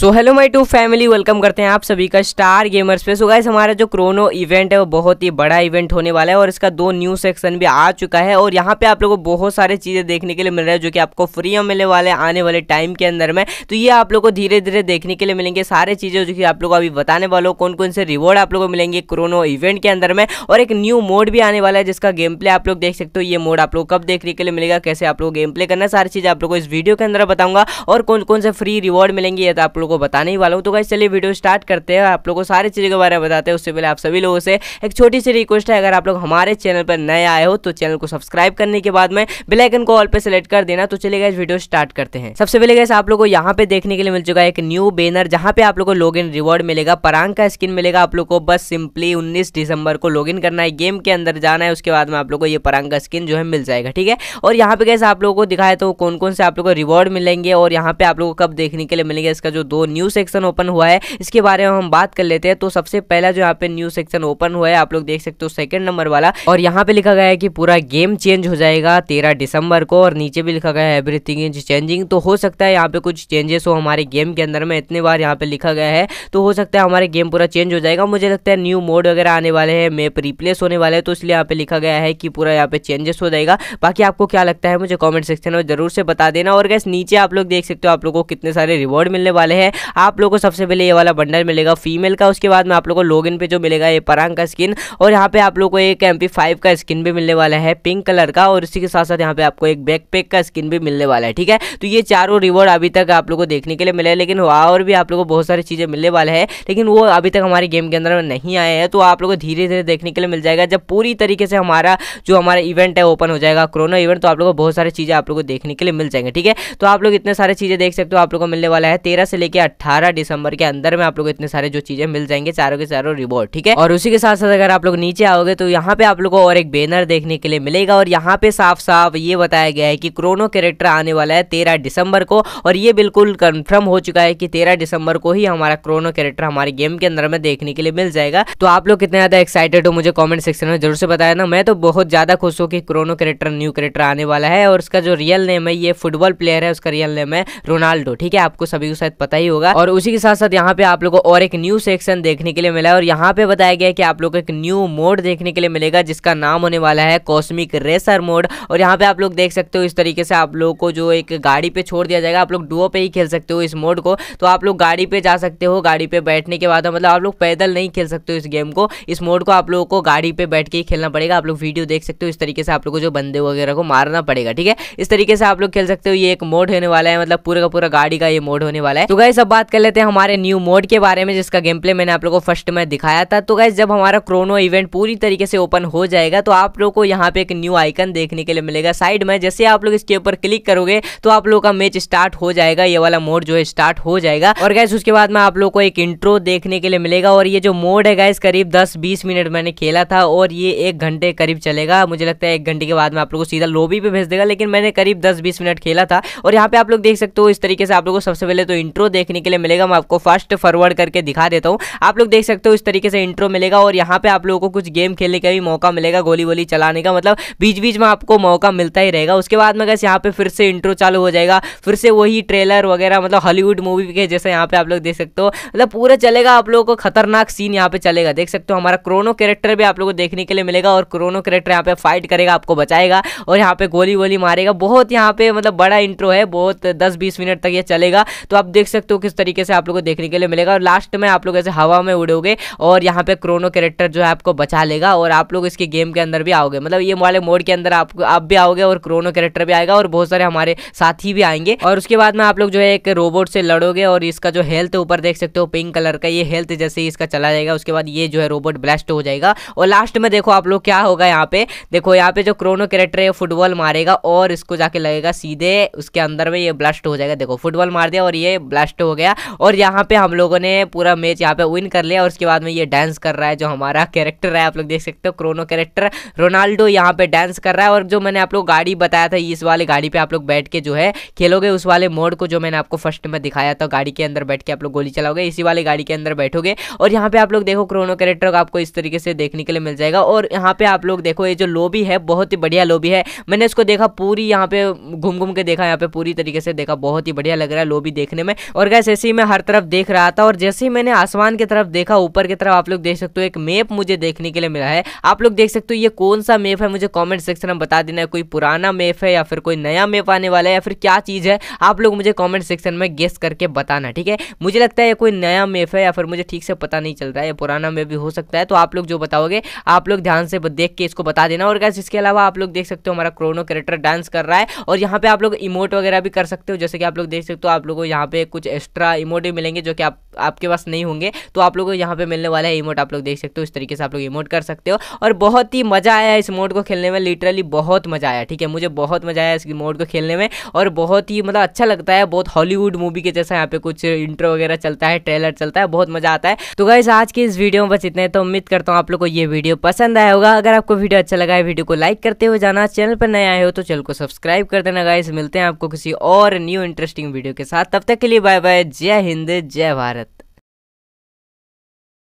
so hello my to family welcome करते हैं आप सभी का star gamer space so guys हमारा जो क्रोनो इवेंट है वो बहुत ही बड़ा इवेंट होने वाला है और इसका दो न्यू सेक्शन भी आ चुका है और यहाँ पे आप लोगों को बहुत सारी चीज़ें देखने के लिए मिल रहा है जो कि आपको फ्री में मिलने वाले आने वाले टाइम के अंदर में तो ये आप लोग को धीरे धीरे देखने के लिए मिलेंगे सारे चीज़ें जो कि आप लोग अभी बताने वालों कौन कौन से रिवॉर्ड आप लोग को मिलेंगे क्रोनो इवेंट के अंदर में और एक न्यू मोड भी आने वाला है जिसका गेम प्ले आप लोग देख सकते हो ये मोड आप लोग कब देखने के लिए मिलेगा कैसे आप लोग गेम प्ले करना सारी चीज़ें आप लोग को इस वीडियो के अंदर बताऊंगा और कौन कौन से फ्री रिवॉर्ड मिलेंगे ये तो आप लोग लोगों को बताने ही वाला हूँ तो गाइस चलिए वीडियो स्टार्ट करते हैं आप लोग को सारी चीज़ों के बारे में बताते हैं उससे पहले आप सभी लोगों से एक छोटी सी रिक्वेस्ट है अगर आप लोग हमारे चैनल पर नए आए हो तो चैनल को सब्सक्राइब करने के बाद में बेलाइकन को ऑल पर सेलेक्ट कर देना तो चलिए गाइज वीडियो स्टार्ट करते हैं सबसे पहले गैस आप लोग को यहाँ पे देखने के लिए मिल चुका है एक न्यू बैनर जहाँ पे आप लोग को लॉग रिवॉर्ड मिलेगा परांग का स्किन मिलेगा आप लोग को बस सिंपली उन्नीस दिसंबर को लॉग करना है गेम के अंदर जाना है उसके बाद में आप लोग को ये परांग का स्किन जो है मिल जाएगा ठीक है और यहाँ पे गैस आप लोगों को दिखाया तो कौन कौन से आप लोग को रिवॉर्ड मिलेंगे और यहाँ पे आप लोग को कब देखने के लिए मिलेंगे इसका जो दो न्यू सेक्शन ओपन हुआ है इसके बारे में हम बात कर लेते हैं तो सबसे पहला जो यहाँ पे न्यू सेक्शन ओपन हुआ है आप लोग देख सकते हो सेकंड नंबर वाला और यहाँ पे लिखा गया है कि पूरा गेम चेंज हो जाएगा तेरह दिसंबर को और नीचे भी लिखा गया है एवरीथिंग इज चेंजिंग तो हो सकता है यहाँ पे कुछ चेंजेस हो हमारे गेम के अंदर में इतने बार यहाँ पे लिखा गया है तो हो सकता है हमारे गेम पूरा चेंज हो जाएगा मुझे लगता है न्यू मोड वगैरह आने वाले हैं मैप रिप्लेस होने वाले हैं तो इसलिए यहाँ पे लिखा गया है कि पूरा यहाँ पे चेंजेस हो जाएगा बाकी आपको क्या लगता है मुझे कॉमेंट सेक्शन में जरूर से बता देना और गैस नीचे आप लोग देख सकते हो आप लोगों को कितने सारे रिवॉर्ड मिलने वाले हैं है आप लोग को सबसे पहले ये वाला बंडल मिलेगा फीमेल का उसके बाद में आप लोग को लॉगिन पे जो मिलेगा ये परांग का स्किन और यहाँ पे आप लोग को एक एम का स्किन भी मिलने वाला है पिंक कलर का और इसी के साथ साथ यहाँ पे आपको एक बैकपैक का स्किन भी मिलने वाला है ठीक है तो ये चारों रिवॉर्ड अभी तक आप लोग को देखने के लिए मिले लेकिन और भी आप लोग को बहुत सारी चीज़ें मिलने वाला है लेकिन वो अभी तक हमारे गेम के अंदर नहीं आए हैं तो आप लोग को धीरे धीरे देखने के लिए मिल जाएगा जब पूरी तरीके से हमारा जो हमारा इवेंट है ओपन हो जाएगा कोरोना इवेंट तो आप लोग को बहुत सारी चीज़ें आप लोग को देखने के लिए मिल जाएंगे ठीक है तो आप लोग इतने सारी चीज़ें देख सकते हो आप लोग को मिलने वाला है तेरह से लेकर देखिए दिसंबर के अंदर में आप लोग इतने सारे जो चीजें मिल जाएंगे चारों के चारों रिवॉर्ड ठीक है और उसी के साथ साथ अगर आप लोग नीचे आओगे तो यहाँ पे आप लोग को और एक बैनर देखने के लिए मिलेगा और यहाँ पे साफ साफ ये बताया गया है कि क्रोनो कैरेक्टर आने वाला है तेरह दिसंबर को और ये बिल्कुल कन्फर्म हो चुका है कि तेरह दिसंबर को ही हमारा क्रोनो कैरेक्टर हमारे गेम के अंदर में देखने के लिए मिल जाएगा तो आप लोग कितने ज्यादा एक्साइटेड हो मुझे कॉमेंट सेक्शन में जरूर से बताया ना मैं तो बहुत ज्यादा खुश हूँ कि क्रोनो कैरेक्टर न्यू कैरेक्टर आने वाला है और उसका जो रियल नेम है ये फुटबॉल प्लेयर है उसका रियल नेम है रोनाल्डो ठीक है आपको सभी को शायद पता ही होगा और उसी के साथ साथ यहाँ पे आप लोग को और एक न्यू सेक्शन देखने के लिए मिला है और यहाँ पे बताया गया है कि आप लोग को एक न्यू मोड देखने के लिए मिलेगा जिसका नाम होने वाला है कॉस्मिक रेसर मोड और यहाँ पे आप लोग देख सकते हो इस तरीके से आप लोग को जो एक गाड़ी पे छोड़ दिया जाएगा आप लोग डुओ पे ही खेल सकते हो इस मोड को तो आप लोग गाड़ी पे जा सकते हो गाड़ी पे बैठने के बाद मतलब आप लोग पैदल नहीं खेल सकते हो इस गेम को इस मोड को आप लोगों को गाड़ी पे बैठ के ही खेलना पड़ेगा आप लोग वीडियो देख सकते हो इस तरीके से आप लोग को जो बंदे वगैरह को मारना पड़ेगा ठीक है इस तरीके से आप लोग खेल सकते हो ये एक मोड होने वाला है मतलब पूरा का पूरा गाड़ी का ये मोड होने वाला है तो गए गाइस अब बात कर लेते हैं हमारे न्यू मोड के बारे में जिसका गेम प्ले मैंने आप लोगों को फर्स्ट में दिखाया था तो गाइस जब हमारा क्रोनो इवेंट पूरी तरीके से ओपन हो जाएगा तो आप लोगों को यहाँ पे एक न्यू आइकन देखने के लिए मिलेगा साइड में जैसे आप लोग इसके ऊपर क्लिक करोगे तो आप लोगों का मैच स्टार्ट हो जाएगा ये वाला मोड जो है स्टार्ट हो जाएगा और गैस उसके बाद में आप लोग को एक इंट्रो देखने के लिए मिलेगा और ये जो मोड है गैस करीब दस बीस मिनट मैंने खेला था और ये एक घंटे करीब चलेगा मुझे लगता है एक घंटे के बाद में आप लोग को सीधा लोबी पे भेज देगा लेकिन मैंने करीब दस बीस मिनट खेला था और यहाँ पे आप लोग देख सकते हो इस तरीके से आप लोग को सबसे पहले तो इंट्रो देखने के लिए मिलेगा मैं आपको फास्ट फॉरवर्ड करके दिखा देता हूँ आप लोग देख सकते हो इस तरीके से इंट्रो मिलेगा और यहाँ पे आप लोगों को कुछ गेम खेलने का भी मौका मिलेगा गोली वोली चलाने का मतलब बीच बीच में आपको मौका मिलता ही रहेगा उसके बाद में कैसे यहाँ पे फिर से इंट्रो चालू हो जाएगा फिर से वही ट्रेलर वगैरह मतलब हॉलीवुड मूवी के जैसे यहाँ पे आप लोग देख सकते हो मतलब पूरा चलेगा आप लोगों को खतरनाक सीन यहाँ पे चलेगा देख सकते हो हमारा क्रोनो कैरेक्टर भी आप लोगों को देखने के लिए मिलेगा और क्रोनो कैरेक्टर यहाँ पे फाइट करेगा आपको बचाएगा और यहाँ पे गोली वोली मारेगा बहुत यहाँ पे मतलब बड़ा इंट्रो है बहुत दस बीस मिनट तक ये चलेगा तो आप देख सकते तो किस तरीके से आप लोगों को देखने के लिए मिलेगा और लास्ट में आप लोग ऐसे हवा में उड़ोगे और यहाँ पे क्रोनो कैरेक्टर जो है आपको बचा लेगा और आप लोग इसके गेम के अंदर भी आओगे मतलब ये वाले मोड के अंदर आप आप भी आओगे और क्रोनो कैरेक्टर भी आएगा और बहुत सारे हमारे साथी भी आएंगे और उसके बाद में आप लोग जो है एक रोबोट से लड़ोगे और इसका जो हेल्थ ऊपर देख सकते हो पिंक कलर का ये हेल्थ जैसे ही इसका चला जाएगा उसके बाद ये जो है रोबोट ब्लास्ट हो जाएगा और लास्ट में देखो आप लोग क्या होगा यहाँ पे देखो यहाँ पे जो क्रोनो कैरेक्टर है फुटबॉल मारेगा और इसको जाके लगेगा सीधे उसके अंदर में ये ब्लास्ट हो जाएगा देखो फुटबॉल मार दिया और ये ब्लास्ट शिफ्ट हो गया और यहाँ पे हम लोगों ने पूरा मैच यहाँ पे विन कर लिया और उसके बाद में ये डांस कर रहा है जो हमारा कैरेक्टर है आप लोग देख सकते हो क्रोनो कैरेक्टर रोनाल्डो यहाँ पे डांस कर रहा है और जो मैंने आप लोग गाड़ी बताया था इस वाले गाड़ी पे आप लोग बैठ के जो है खेलोगे उस वाले मोड को जो मैंने आपको फर्स्ट में दिखाया था गाड़ी के अंदर बैठ के आप लोग गोली चलाओगे इसी वाले गाड़ी के अंदर बैठोगे और यहाँ पे आप लोग देखो क्रोनो कैरेक्टर आपको इस तरीके से देखने के लिए मिल जाएगा और यहाँ पे आप लोग देखो ये जो लोबी है बहुत ही बढ़िया लोबी है मैंने इसको देखा पूरी यहाँ पे घूम घूम के देखा यहाँ पे पूरी तरीके से देखा बहुत ही बढ़िया लग रहा है लोबी देखने में और गैस ऐसे ही मैं हर तरफ देख रहा था और जैसे ही मैंने आसमान की तरफ देखा ऊपर की तरफ आप लोग देख सकते हो एक मैप मुझे देखने के लिए मिला है आप लोग देख सकते हो ये कौन सा मैप है मुझे कॉमेंट सेक्शन में बता देना है कोई पुराना मैप है या फिर कोई नया मैप आने वाला है या फिर क्या चीज़ है आप लोग मुझे कॉमेंट सेक्शन में गेस करके बताना ठीक है मुझे लगता है ये कोई नया मैप है या फिर मुझे ठीक से पता नहीं चल रहा है पुराना मैप भी हो सकता है तो आप लोग जो बताओगे आप लोग ध्यान से देख के इसको बता देना और गैस इसके अलावा आप लोग देख सकते हो हमारा क्रोनो कैरेक्टर डांस कर रहा है और यहाँ पे आप लोग इमोट वगैरह भी कर सकते हो जैसे कि आप लोग देख सकते हो आप लोगों को यहाँ पे कुछ एक्स्ट्रा इमोट भी मिलेंगे जो कि आप आपके पास नहीं होंगे तो आप लोग को यहाँ पे मिलने वाला है इमोट आप लोग देख सकते हो इस तरीके से आप लोग इमोट कर सकते हो और बहुत ही मज़ा आया इस मोड को खेलने में लिटरली बहुत मज़ा आया ठीक है मुझे बहुत मज़ा आया इस मोड को खेलने में और बहुत ही मतलब अच्छा लगता है बहुत हॉलीवुड मूवी के जैसा यहाँ पे कुछ इंट्रो वगैरह चलता है ट्रेलर चलता है बहुत मज़ा आता है तो गाइज आज की इस वीडियो में बस इतने तो उम्मीद करता हूँ आप लोग को ये वीडियो पसंद आया होगा अगर आपको वीडियो अच्छा लगा है वीडियो को लाइक करते हुए जाना चैनल पर नया आए हो तो चैनल को सब्सक्राइब कर देना गाइज मिलते हैं आपको किसी और न्यू इंटरेस्टिंग वीडियो के साथ तब तक के लिए बाय बाय बाय जय हिंद जय भारत